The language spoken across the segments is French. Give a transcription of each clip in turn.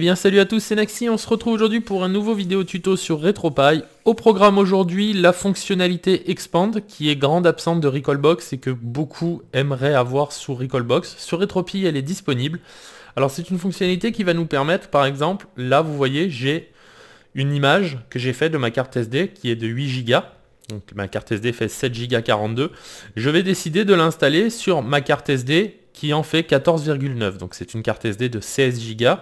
Eh bien salut à tous, c'est Naxi, on se retrouve aujourd'hui pour un nouveau vidéo tuto sur RetroPie. Au programme aujourd'hui, la fonctionnalité Expand, qui est grande absente de Recallbox et que beaucoup aimeraient avoir sous Recallbox. Sur RetroPie, elle est disponible. Alors c'est une fonctionnalité qui va nous permettre, par exemple, là vous voyez, j'ai une image que j'ai faite de ma carte SD qui est de 8 Go. Donc ma carte SD fait 7 Go 42. Je vais décider de l'installer sur ma carte SD qui en fait 14,9. Donc c'est une carte SD de 16 Go.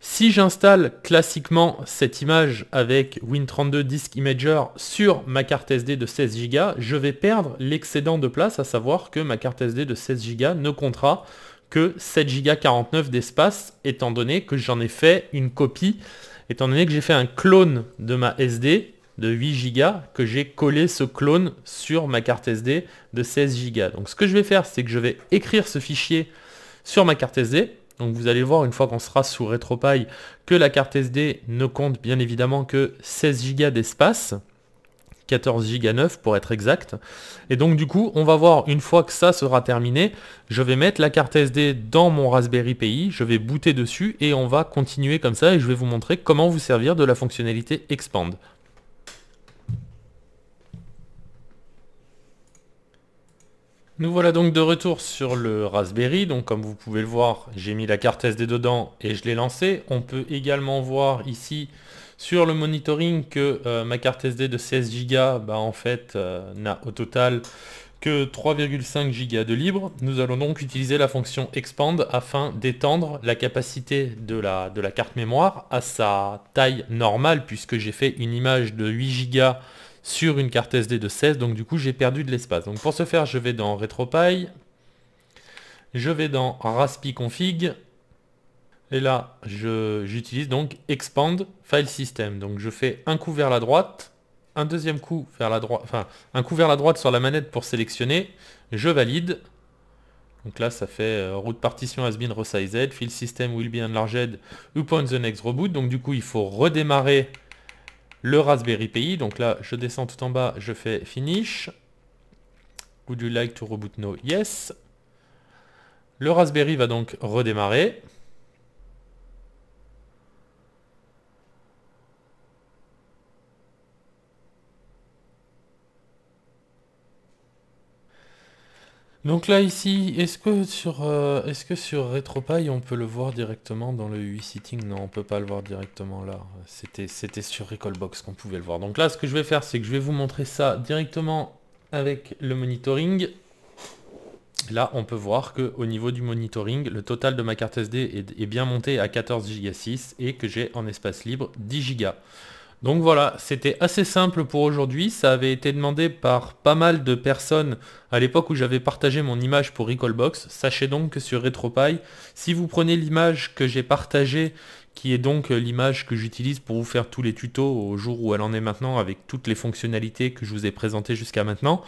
Si j'installe classiquement cette image avec Win32 Disk Imager sur ma carte SD de 16 Go, je vais perdre l'excédent de place, à savoir que ma carte SD de 16 Go ne comptera que 7 Go 49 d'espace, étant donné que j'en ai fait une copie, étant donné que j'ai fait un clone de ma SD de 8 Go, que j'ai collé ce clone sur ma carte SD de 16 Go. Donc ce que je vais faire, c'est que je vais écrire ce fichier sur ma carte SD, donc vous allez voir une fois qu'on sera sous RetroPie que la carte SD ne compte bien évidemment que 16 Go d'espace. 14 Go 9 pour être exact. Et donc du coup, on va voir une fois que ça sera terminé, je vais mettre la carte SD dans mon Raspberry Pi, je vais booter dessus et on va continuer comme ça et je vais vous montrer comment vous servir de la fonctionnalité Expand. Nous voilà donc de retour sur le Raspberry, donc comme vous pouvez le voir, j'ai mis la carte SD dedans et je l'ai lancé. On peut également voir ici sur le monitoring que euh, ma carte SD de 16 Go bah, en fait euh, n'a au total que 3,5 Go de libre. Nous allons donc utiliser la fonction expand afin d'étendre la capacité de la, de la carte mémoire à sa taille normale puisque j'ai fait une image de 8 Go sur une carte SD de 16, donc du coup j'ai perdu de l'espace. Donc pour ce faire, je vais dans RetroPie, je vais dans Raspi Config, et là j'utilise donc Expand File System. Donc je fais un coup vers la droite, un deuxième coup vers la droite, enfin un coup vers la droite sur la manette pour sélectionner, je valide. Donc là ça fait euh, route partition has been resized, file system will be enlarged upon the next reboot. Donc du coup il faut redémarrer le Raspberry Pi. Donc là, je descends tout en bas, je fais Finish. Would you like to reboot no? Yes. Le Raspberry va donc redémarrer. Donc là ici, est-ce que sur euh, est-ce que sur RetroPie on peut le voir directement dans le UI Sitting Non, on peut pas le voir directement là. C'était c'était sur Recallbox qu'on pouvait le voir. Donc là, ce que je vais faire, c'est que je vais vous montrer ça directement avec le monitoring. Là, on peut voir que au niveau du monitoring, le total de ma carte SD est, bien monté à 14 Go 6 et que j'ai en espace libre 10 Go. Donc voilà, c'était assez simple pour aujourd'hui, ça avait été demandé par pas mal de personnes à l'époque où j'avais partagé mon image pour Recallbox, sachez donc que sur RetroPie, si vous prenez l'image que j'ai partagée, qui est donc euh, l'image que j'utilise pour vous faire tous les tutos au jour où elle en est maintenant avec toutes les fonctionnalités que je vous ai présentées jusqu'à maintenant,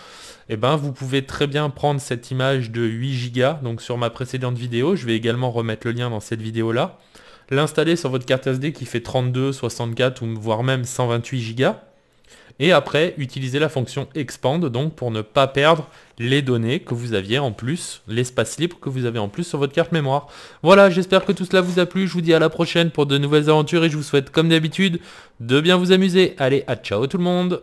et eh ben vous pouvez très bien prendre cette image de 8 Go, donc sur ma précédente vidéo, je vais également remettre le lien dans cette vidéo là, l'installer sur votre carte SD qui fait 32, 64 ou voire même 128 Go. Et après, utiliser la fonction expand donc pour ne pas perdre les données que vous aviez en plus, l'espace libre que vous avez en plus sur votre carte mémoire. Voilà, j'espère que tout cela vous a plu. Je vous dis à la prochaine pour de nouvelles aventures et je vous souhaite comme d'habitude de bien vous amuser. Allez, à ciao tout le monde